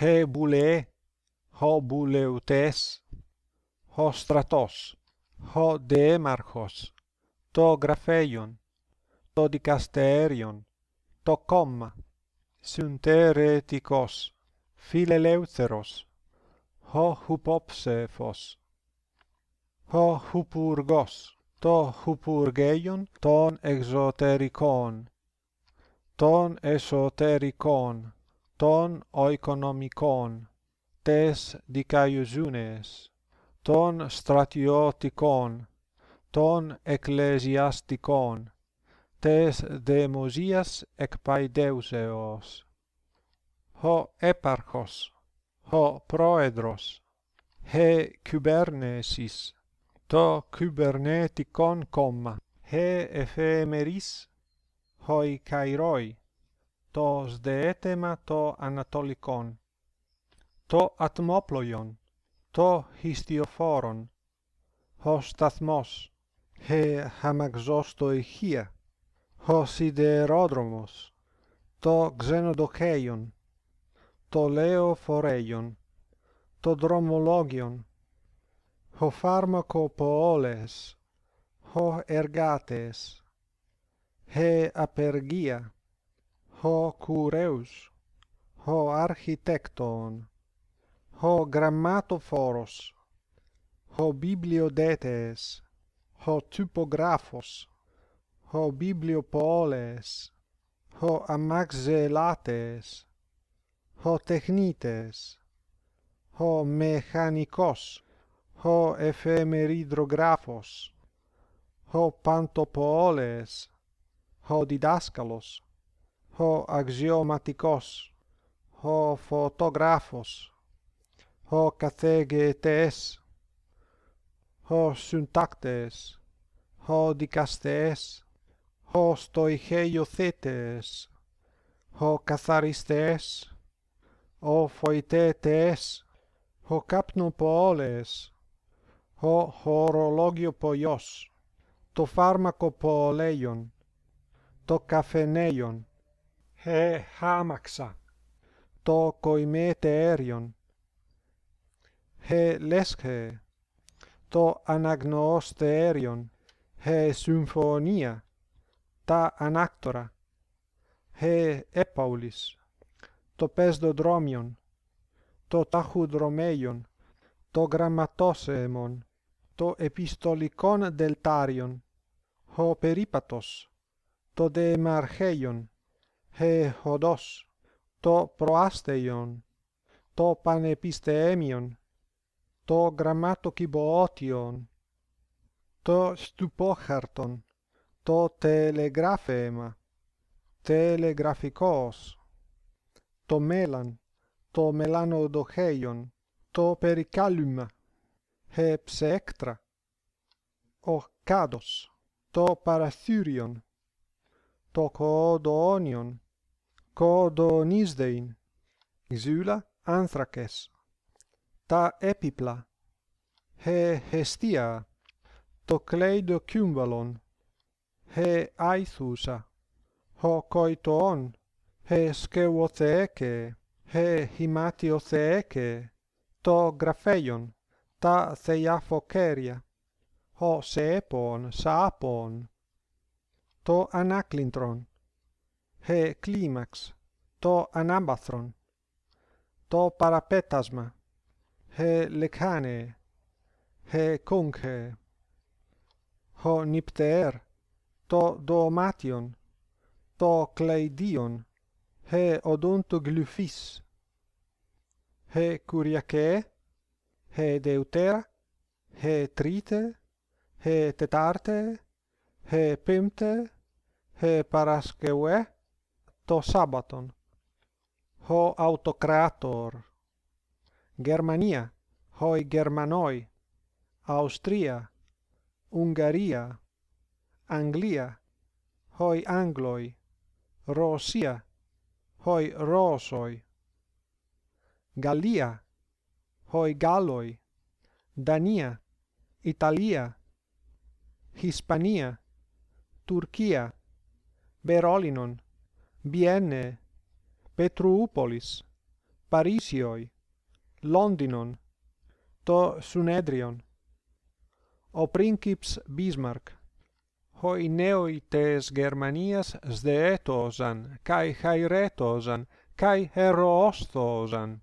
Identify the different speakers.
Speaker 1: he bule ho bule utes ho stratos ho de marchos to grapheion to dikasterion to komma syntheretikos phileleutheros ho hupopsephos ho hupurgos to hupurgeion ton exoterikon ton esoterikon ton oikonomikon tes dikaiosunes ton stratiotikon ton ecclesiastikon tes demosias ekpaideuseos. ho eparchos ho proedros he kubernesis to kubernetikon comma he ephemeris hoi kairoi to sdeetema to anatolikon, to atmoploion, to histioforon, ho stathmos, he hamaxostoichia, ho siderodromos, to xenodokeion, to leoforeion, to dromologion, ho farmaco pooles, ho ergates, he apergia, ho cureus, ho architecton ho grammatophoros ho bibliodetes ho typographos ho bibliopoles ho amaxelates ho technites ho mechanikos ho ephemeridographos ho pantopoles ho didaskalos ο αξιωματικός, ο φωτογράφος, ο καθέγετές ο συντάκτες, ο δικαστές, ο στοιχεϊοθέτες, ο καθαριστές, ο φοιτέτες, ο καπνοπόλες, ο ορολόγιο το φάρμακο πολέιον, το καφενέιον, ε χάμαξα, το κοημέτεριον, ε λέσχε, το αναγνωστεριον, ε συμφωνία, τα ανάκτορα, ε επαουλης, το πεσδοδρόμιον, το ταχυδρομέιον, το γραμματόσεμον, το επιστολικόν δελτάριον, ο περίπατος, το δεμαρχέιον, το προαστέιον, το πανεπιστέμιον, το γραμματοκιβώτιον, το στουπόχαρτον, το τελεγράφεμα, τελεγραφικός, το μέλαν, το μελανοδοχέιον, το περικάλυμα, χεψέκτρα, ο κάδος, το παραθύριον, το κοδόνιον, κοδονίσδεϊν, ζύλα άνθρακες, τα έπιπλα, χεστία, το κλέιδο κύμβαλον, χε αϊθούσα, ο κοητοόν, χε σκευοθέκε, χε χυμάτιοθεέκε, το γραφέιον, τα θειαφοκέρια, ο σέπον, σάπον, το ανάκλιντρον, he climax to anambathron to parapetasma he lecane, he conche, ho nipter to domation to kleidion he odonto glyphis he kuriake he deutera he trite he tetarte he pimte he paraskeue TO SABATON HO autocrator GERMANIA HOI GERMANOI AUSTRIA UNGARIA ANGLIA HOI ANGLOI ROSIA HOI ROSOI GALIA HOI galloi DANIA ITALIA HISPANIA TURKIA BEROLINON Vienne Petrupolis Parisioi Londinon to Sunedrion O Princips Bismarck ho neoites Germanias sdeetosan kai hairetosan kai heroostosan